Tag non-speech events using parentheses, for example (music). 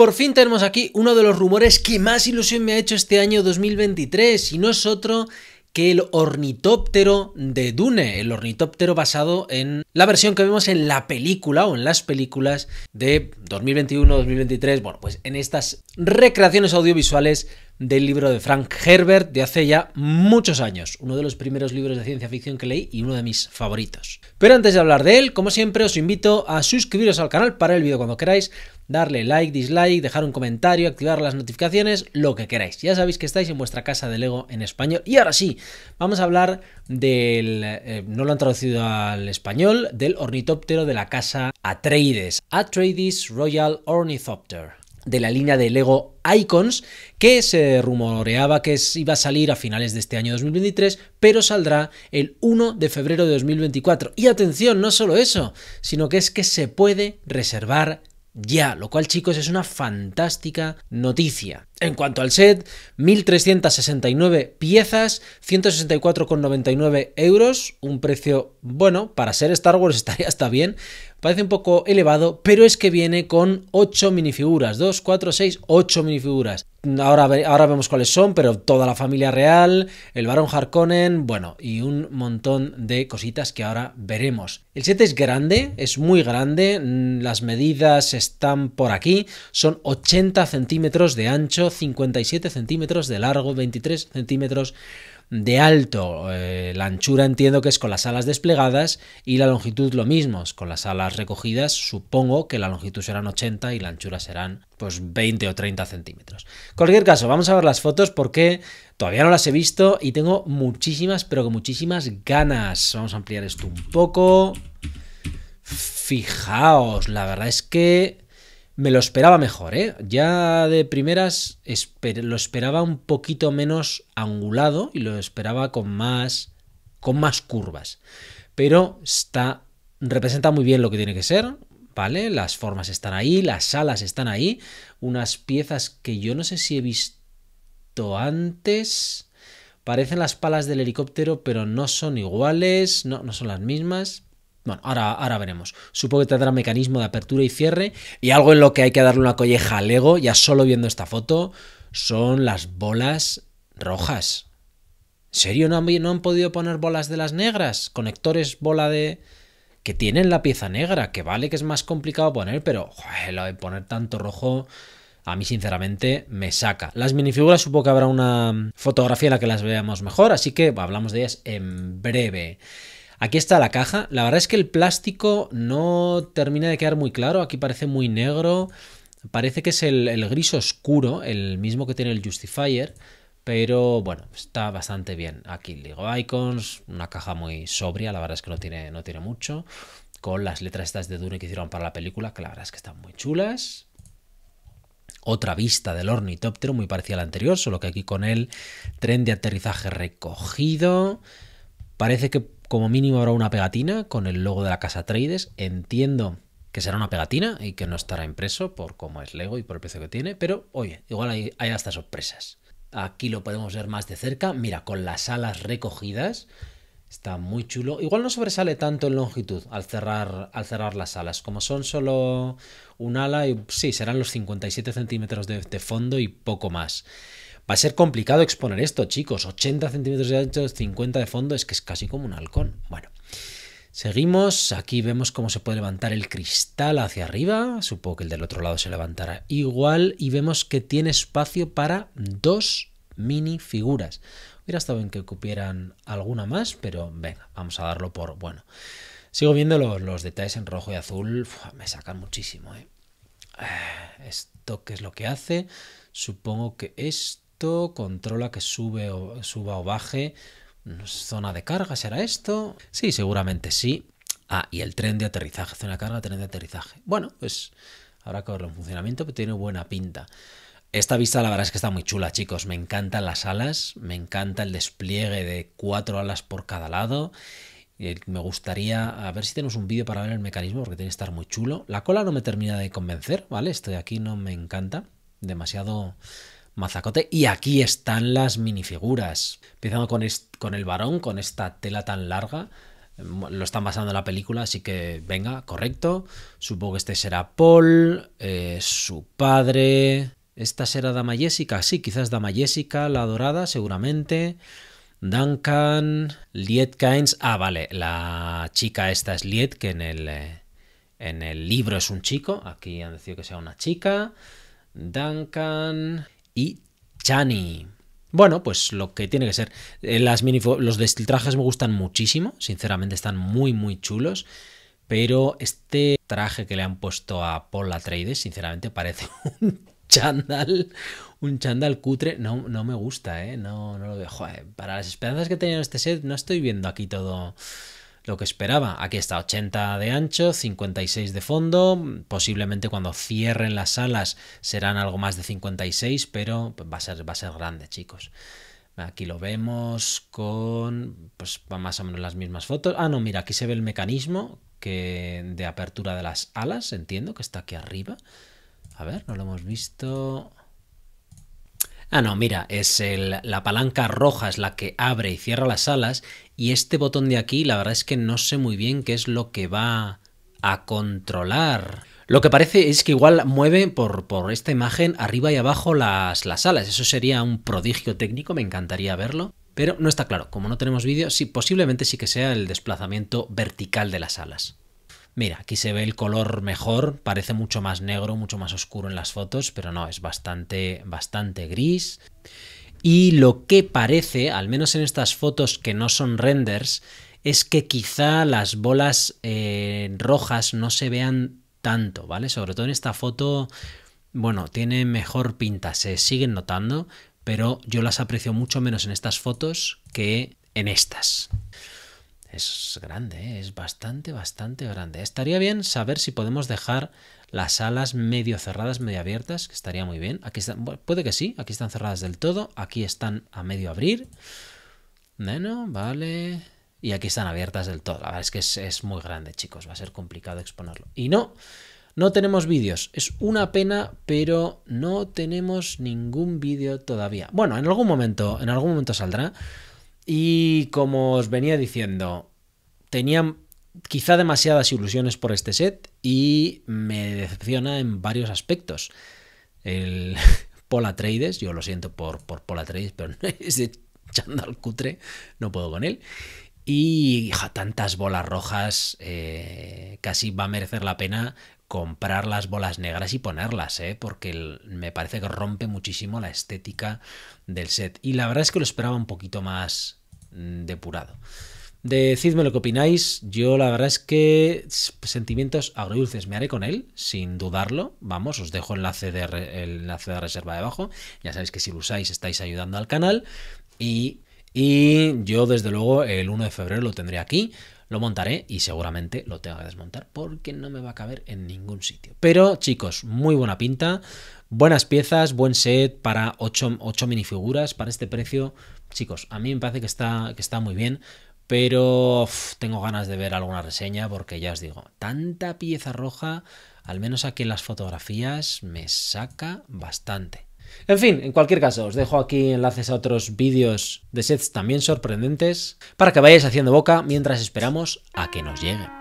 Por fin tenemos aquí uno de los rumores que más ilusión me ha hecho este año 2023 y no es otro que el ornitóptero de Dune, el ornitóptero basado en la versión que vemos en la película o en las películas de 2021-2023, bueno, pues en estas recreaciones audiovisuales del libro de Frank Herbert de hace ya muchos años, uno de los primeros libros de ciencia ficción que leí y uno de mis favoritos. Pero antes de hablar de él, como siempre, os invito a suscribiros al canal para el vídeo cuando queráis, darle like, dislike, dejar un comentario, activar las notificaciones, lo que queráis. Ya sabéis que estáis en vuestra casa de Lego en español. Y ahora sí, vamos a hablar del, eh, no lo han traducido al español, del ornitóptero de la casa Atreides, Atreides Royal Ornithopter de la línea de Lego Icons, que se rumoreaba que iba a salir a finales de este año 2023, pero saldrá el 1 de febrero de 2024. Y atención, no solo eso, sino que es que se puede reservar ya, lo cual chicos es una fantástica noticia. En cuanto al set, 1.369 piezas, 164,99 euros, un precio bueno, para ser Star Wars (laughs) estaría hasta bien, parece un poco elevado, pero es que viene con 8 minifiguras, 2, 4, 6, 8 minifiguras. Ahora, vemos cuáles son, pero toda la familia real, el varón Harkonnen, bueno, y un montón de cositas que ahora veremos. El set es grande, es muy grande, mm, las medidas están por aquí, son 80 centímetros de ancho, 57 centímetros de largo, 23 centímetros de alto. Eh, la anchura entiendo que es con las alas desplegadas y la longitud lo mismo. Con las alas recogidas supongo que la longitud serán 80 y la anchura serán pues 20 o 30 centímetros. Cualquier caso, vamos a ver las fotos porque todavía no las he visto y tengo muchísimas, pero que muchísimas ganas. Vamos a ampliar esto un poco. Fijaos, la verdad es que me lo esperaba mejor, ¿eh? Ya de primeras lo esperaba un poquito menos angulado y lo esperaba con más, con más curvas. Pero está, representa muy bien lo que tiene que ser, ¿vale? Las formas están ahí, las alas están ahí, unas piezas que yo no sé si he visto antes. Parecen las palas del helicóptero, pero no son iguales, no son las mismas. Bueno, ahora, veremos. Supongo que tendrá mecanismo de apertura y cierre y algo en lo que hay que darle una colleja al ego, ya solo viendo esta foto, son las bolas rojas. ¿En serio no han, no han podido poner bolas de las negras? Conectores bola de... que tienen la pieza negra, que vale que es más complicado poner, pero joder, lo de poner tanto rojo a mí sinceramente me saca. Las minifiguras supongo que habrá una fotografía en la que las veamos mejor, así que hablamos de ellas en breve. Aquí está la caja. La verdad es que el plástico no termina de quedar muy claro. Aquí parece muy negro. Parece que es el, gris oscuro, el mismo que tiene el Justifier. Pero bueno, está bastante bien. Aquí digo Icons, una caja muy sobria, la verdad es que no tiene, no tiene mucho. Con las letras estas de Dune que hicieron para la película, que la verdad es que están muy chulas otra vista del ornitóptero muy parecida a la anterior, solo que aquí con el tren de aterrizaje recogido. Parece que como mínimo habrá una pegatina con el logo de la casa Trades. Entiendo que será una pegatina y que no estará impreso por cómo es Lego y por el precio que tiene, pero oye, igual hay, hasta sorpresas. Aquí lo podemos ver más de cerca, mira, con las alas recogidas. Está muy chulo. Igual no sobresale tanto en longitud al cerrar, al cerrar las alas. Como son solo un ala, y, sí, serán los 57 centímetros de, de fondo y poco más. Va a ser complicado exponer esto, chicos. 80 centímetros de ancho, 50 de fondo, es que es casi como un halcón. Bueno, seguimos. Aquí vemos cómo se puede levantar el cristal hacia arriba. Supongo que el del otro lado se levantará igual. Y vemos que tiene espacio para dos mini figuras Hubiera estado bien que ocupieran alguna más, pero venga, vamos a darlo por bueno. Sigo viendo los, detalles en rojo y azul. me sacan muchísimo, ¿eh? ¿eh? Esto, ¿qué es lo que hace? Supongo que esto controla que sube o, suba o baje. ¿Zona de carga será esto? Sí, seguramente sí. Ah, y el tren de aterrizaje, zona de carga, tren de aterrizaje. Bueno, pues habrá que verlo en funcionamiento, pero pues tiene buena pinta. Esta vista la verdad es que está muy chula, chicos. Me encantan las alas, me encanta el despliegue de cuatro alas por cada lado. Me gustaría, a ver si tenemos un vídeo para ver el mecanismo, porque tiene que estar muy chulo. La cola no me termina de convencer, ¿vale? esto de aquí, no me encanta. Demasiado mazacote. Y aquí están las minifiguras. Empezando con, el varón, con esta tela tan larga. Em, lo están basando en la película, así que venga, correcto. Supongo que este será Paul, eh, su padre. Esta será Dama Jessica, sí, quizás Dama Jessica, la dorada, seguramente. Duncan, Liet Kynes. Ah, vale, la chica esta es Liet, que en el, eh, en el libro es un chico. Aquí han decidido que sea una chica. Duncan y Chani. Bueno, pues lo que tiene que ser. Eh, las mini los destiltrajes me gustan muchísimo, sinceramente están muy, muy chulos. Pero este traje que le han puesto a Paul Atreides, sinceramente, (laughs) parece un chandal. un chandal cutre. No, no me gusta, ¿eh? No, no lo veo. Joder, para las esperanzas que tenía en este set, no estoy viendo aquí todo lo que esperaba. Aquí está 80 de ancho, 56 de fondo, posiblemente cuando cierren las alas serán algo más de 56, pero pues, va a ser, va a ser grande, chicos. Aquí lo vemos con pues más o menos las mismas fotos. Ah, no, mira, aquí se ve el mecanismo que de apertura de las alas, entiendo que está aquí arriba. A ver, no lo hemos visto. Ah, no, mira, es la palanca roja es la que abre y cierra las alas y este botón de aquí la verdad es que no sé muy bien qué es lo que va a controlar. Lo que parece es que igual mueve por, por esta imagen arriba y abajo las, las alas. Eso sería un prodigio técnico, me encantaría verlo. Pero no está claro, como no tenemos vídeo, sí, posiblemente sí que sea el desplazamiento vertical de las alas. Mira, aquí se ve el color mejor, parece mucho más negro, mucho más oscuro en las fotos, pero no, es bastante, bastante gris. Y lo que parece, al menos en estas fotos que no son renders, es que quizá las bolas eh, rojas no se vean tanto, ¿vale? Sobre todo en esta foto, bueno, tiene mejor pinta, se siguen notando, pero yo las aprecio mucho menos en estas fotos que en estas. Es grande, ¿eh? es bastante, bastante grande. Estaría bien saber si podemos dejar las alas medio cerradas, medio abiertas, que estaría muy bien. Aquí están, puede que sí, aquí están cerradas del todo, aquí están a medio abrir. Bueno, vale. Y aquí están abiertas del todo. La verdad es que es, es muy grande, chicos. Va a ser complicado exponerlo. Y no, no tenemos vídeos. Es una pena, pero no tenemos ningún vídeo todavía. Bueno, en algún momento, en algún momento saldrá. Y como os venía diciendo, tenía quizá demasiadas ilusiones por este set y me decepciona en varios aspectos. El (laughs) Pola Trades, yo lo siento por, por Pola Trades, pero (laughs) de al cutre no puedo con él. Y tantas bolas rojas, eh, casi va a merecer la pena comprar las bolas negras y ponerlas, ¿eh? porque me parece que rompe muchísimo la estética del set. Y la verdad es que lo esperaba un poquito más mm, depurado. Decidme lo que opináis. Yo la verdad es que sentimientos agrodulces me haré con él, sin dudarlo. Vamos, os dejo enlace de el enlace de reserva debajo. Ya sabéis que si lo usáis estáis ayudando al canal. Y, y yo desde luego el 1 de febrero lo tendré aquí lo montaré y seguramente lo tenga que desmontar porque no me va a caber en ningún sitio. Pero chicos, muy buena pinta, buenas piezas, buen set para 8, minifiguras para este precio. Chicos, a mí me parece que está, que está muy bien. Pero tengo ganas de ver alguna reseña porque ya os digo, tanta pieza roja, al menos aquí en las fotografías, me saca bastante. En fin, en cualquier caso, os dejo aquí enlaces a otros vídeos de sets también sorprendentes para que vayáis haciendo boca mientras esperamos a que nos llegue.